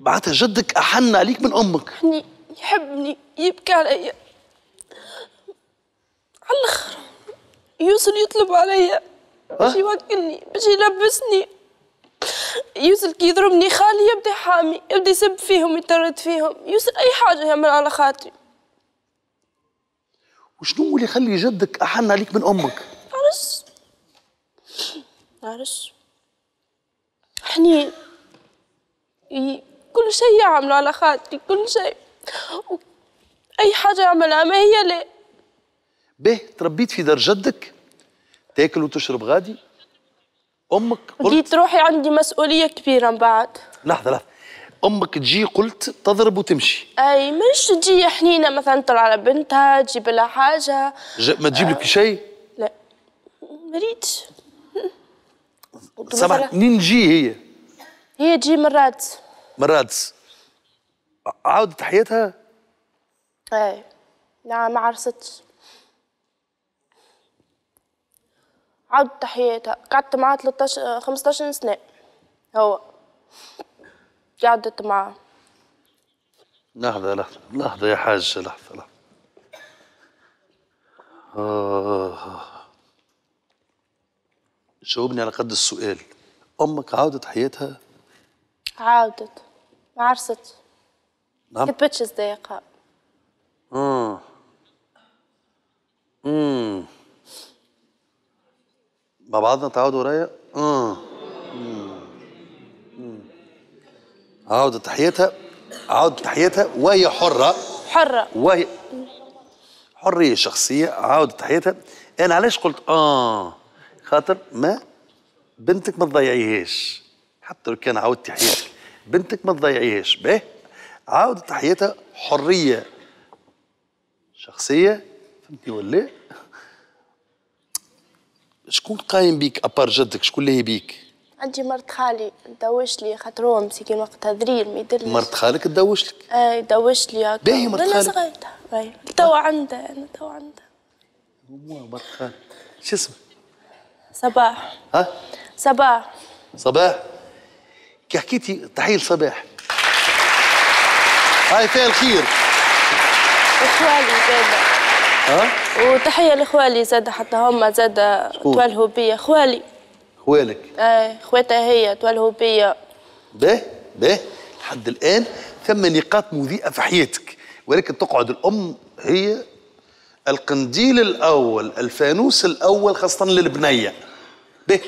معناتها جدك أحن عليك من أمك يعني يحبني يبكي علي على الآخر يوصل يطلب علي باش يوكلني باش يلبسني يوصل كي يضربني خالي يبدا يحامي يبدا يسب فيهم يطرد فيهم يوصل أي حاجة يعمل على خاطري وشنو اللي يخلي جدك أحن عليك من أمك؟ عرس عرس حنين يعني كل شيء يعملوا على خاطري كل شيء اي حاجه يعملها ما هي لا به تربيت في دار جدك تاكل وتشرب غادي امك قلت لقيت روحي عندي مسؤوليه كبيره من بعد لحظه لحظه امك تجي قلت تضرب وتمشي اي مش تجي حنينه مثلا تطلع على بنتها تجيب لها حاجه ما تجيب لك شيء لا ما ريتش سامح منين تجي هي هي تجي مرات مرات عاودت حياتها؟ ايه لا ما عرستش عاودت حياتها قعدت معاه 13 15 سنة هو قعدت معاه لحظة لحظة لحظة يا حاج لحظة لحظة آه. جاوبني على قد السؤال أمك عاودت حياتها؟ عاودت عرست نعم كتبتش صداقها امم آه. مع بعضنا تعود ورايا امم عاود تحيتها عاود تحيتها وهي حرة حرة وهي حرية شخصية عاود تحيتها أنا علاش قلت آه خاطر ما بنتك ما تضيعيهاش حتى لو كان عاودتي تحيتك بنتك ما تضيعيهاش به عاود تحيتها حرية شخصية فهمتني ولا شكون قايم بيك ابار جدك شكون اللي هي بيك؟ عندي مرت خالي دوش لي خاطر هو مسكين وقتها ذريل ما يدلش مرت خالك تدوش لك؟ إيه دوش لي باهي مرت خالك؟ صغيرة باهي تو عندها انا تو عندها مرت خالك شو اسمه؟ صباح ها؟ صباح صباح كي حكيتي تحيه لصباح هاي فيها الخير اخوالي زاد ها وتحيه لاخوالي زاد حتى هما زاد توالهوا بيا اخوالي خوالك ايه خواتها هي توالهوا بيا باه باه لحد الان ثم نقاط مذيئة في حياتك ولكن تقعد الام هي القنديل الاول الفانوس الاول خاصه للبنيه به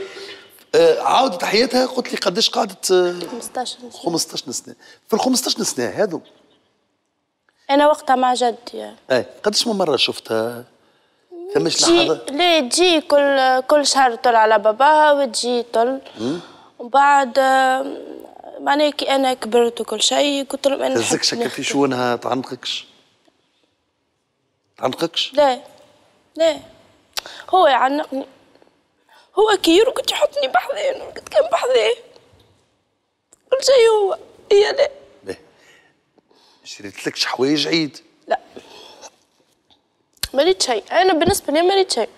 آه، عاود تحياتها قلت لي قداش قعدت 15 آه، سنه 15 سنه في ال 15 سنه هذو انا وقتها مع جدي إيه اي قداش من مره شفتها فماش لحظه لا تجي كل كل شهر طل على باباها وتجي طل وبعد معناها كي انا كبرت وكل شيء قلت لهم انا تهزك شكا في شونها تعنقكش تعنقكش؟ لا لا هو يعنقني هو كير كنت يحطني بحذين كنت كان بحذين كل شيء هو هي لا شريت لك حوايج عيد لا مريت شيء انا بالنسبه لي مريت شيء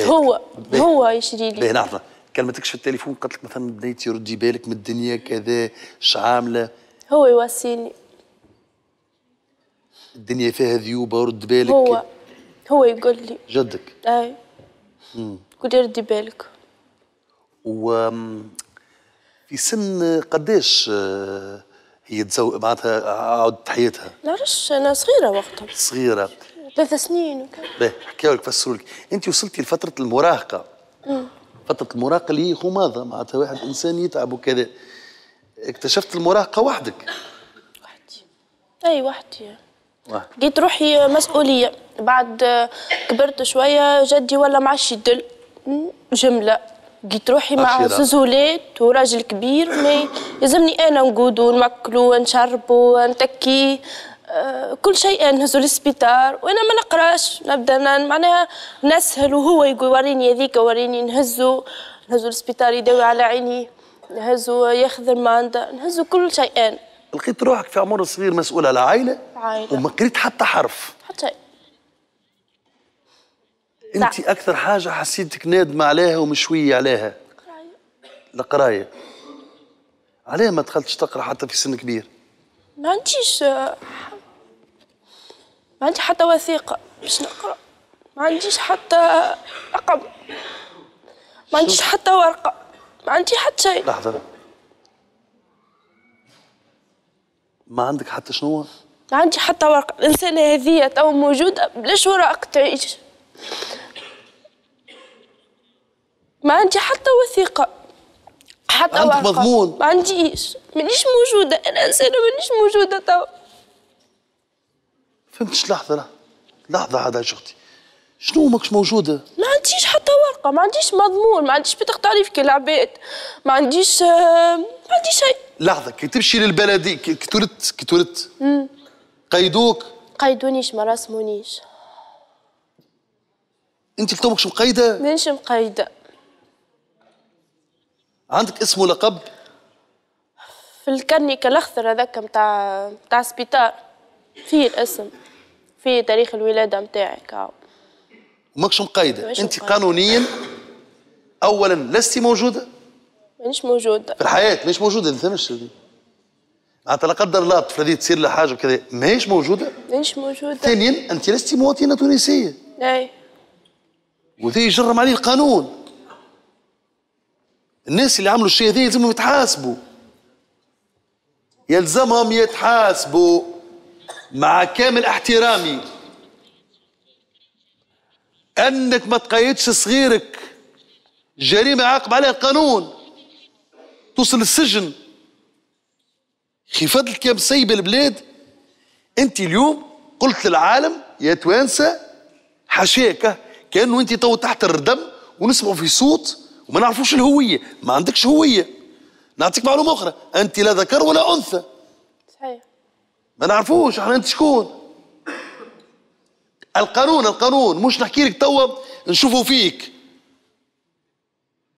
هو بيه. هو يشري لي لحظه كلمتكش في التليفون قلت لك مثلا بنيتي ردي بالك من الدنيا كذا اش عامله هو يواسيني الدنيا فيها ذيوبه رد بالك هو هو يقول لي جدك اي امم ودير دي بالك و في سن قداش آه، هي تزوج معناتها عاودت حياتها؟ نعرفش انا صغيره وقتها صغيره ثلاث سنين وكذا باهي حكاوا لك فسروا لك انت وصلتي لفتره المراهقه مم. فتره المراهقه اللي هي خماضه معناتها واحد انسان يتعب وكذا اكتشفت المراهقه وحدك وحدي اي وحدي لقيت روحي مسؤوليه بعد كبرت شويه جدي ولا معش يدل جمله لقيت روحي مع زوزولات وراجل كبير ما يلزمني انا نقودو ونمكلو نشربو نتكي آه، كل شيء نهزو للسبيطار وانا ما نقراش نبدا معناها نسهل وهو يقول وريني هذيك وريني نهزو نهزو للسبيطار يداوي على عيني نهزو ياخذ الماندا نهزو كل شيء انا لقيت روحك في عمر صغير مسؤوله على عائله عائله وما قريت حتى حرف حتى شيء انت اكثر حاجه حسيتك نادمه عليها ومشويه عليها القرايه القرايه علاه ما دخلتش تقرا حتى في سن كبير ما عنديش ما عندي حتى وثيقه باش نقرا ما عنديش حتى رقم ما عنديش حتى ورقه ما عندي حتى شيء لحظه ما عندك حتى شنو ما عندي حتى ورقه الانسانه هذه تو موجوده بلاش ورق تعيش ما عندي حتى وثيقة حتى عندك مضمون ما عنديش مانيش موجودة أنا إنسانة مانيش موجودة توا فهمتش لحظة لا لحظة عاد شختي شنو ماكش موجودة؟ ما عنديش حتى ورقة ما عنديش مضمون ما عنديش بطاقة تعريف كالعباد ما عنديش آه، ما عندي شيء لحظة كي تمشي للبلدية كي تولدت كي تولدت قيدوك قيدونيش ما رسمونيش انت في مقيدة؟ مانيش مقيدة عندك اسم ولقب في الكرنيك الاخضر هذاك نتاع نتاع سبيطار فيه الاسم فيه تاريخ الولاده نتاعي كاو آه. ماكش مقيده انت قانونيا اولا لست موجوده مانيش موجوده في الحياه مانيش موجوده ما فهمش معناتها لا قدر الله الطفله دي تصير لها حاجه وكذا ماهيش موجوده مانيش موجوده ثانيا انت لست مواطنه تونسيه اي وذي يجرم عليه القانون الناس اللي عملوا الشيء هذا يلزمهم يتحاسبوا يلزمهم يتحاسبوا مع كامل احترامي انك ما تقيدش صغيرك جريمه عاقب عليها القانون توصل للسجن فضلك يا سيب البلاد انت اليوم قلت للعالم يا توانسه حاشاك كانه انت تو تحت الردم ونسمعوا في صوت وما نعرفوش الهويه ما عندكش هويه نعطيك معلومه اخرى انت لا ذكر ولا انثى صحيح ما نعرفوش احنا انت شكون القانون القانون مش نحكي لك توا نشوفوا فيك